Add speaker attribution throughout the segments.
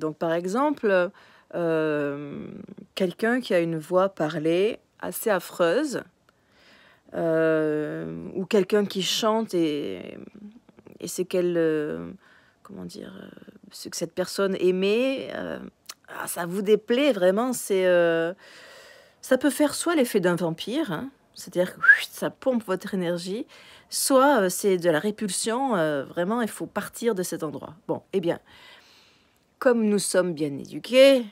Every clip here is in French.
Speaker 1: Donc par exemple, euh, quelqu'un qui a une voix parlée assez affreuse, euh, ou quelqu'un qui chante et, c'est qu'elle, euh, comment dire, ce que cette personne aimait, ah, ça vous déplaît vraiment, c'est, ça peut faire soit l'effet d'un vampire, hein, c'est-à-dire que ça pompe votre énergie, soit c'est de la répulsion, vraiment il faut partir de cet endroit. Bon, eh bien, comme nous sommes bien éduqués,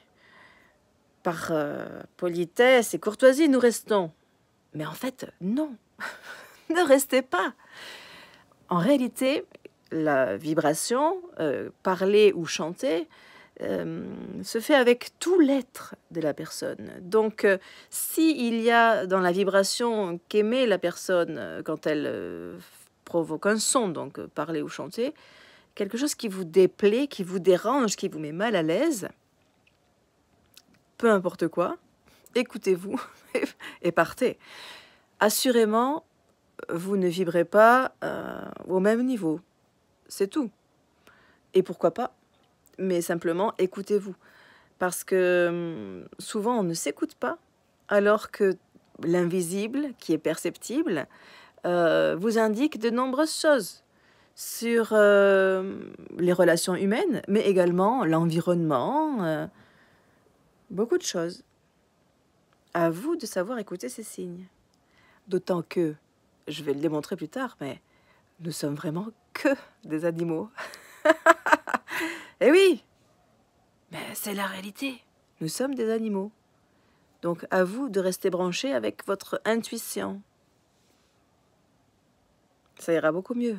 Speaker 1: par euh, politesse et courtoisie, nous restons. Mais en fait, non, ne restez pas. En réalité, la vibration, euh, parler ou chanter, euh, se fait avec tout l'être de la personne. Donc, s'il y a dans la vibration qu'émet la personne quand elle provoque un son, donc parler ou chanter, quelque chose qui vous déplaît, qui vous dérange, qui vous met mal à l'aise, peu importe quoi, écoutez-vous et partez. Assurément, vous ne vibrez pas euh, au même niveau. C'est tout. Et pourquoi pas Mais simplement, écoutez-vous. Parce que hum, souvent, on ne s'écoute pas, alors que l'invisible, qui est perceptible, euh, vous indique de nombreuses choses sur euh, les relations humaines, mais également l'environnement, euh, beaucoup de choses. À vous de savoir écouter ces signes. D'autant que, je vais le démontrer plus tard, mais nous sommes vraiment que des animaux. Eh oui
Speaker 2: Mais c'est la réalité.
Speaker 1: Nous sommes des animaux. Donc à vous de rester branchés avec votre intuition. Ça ira beaucoup mieux.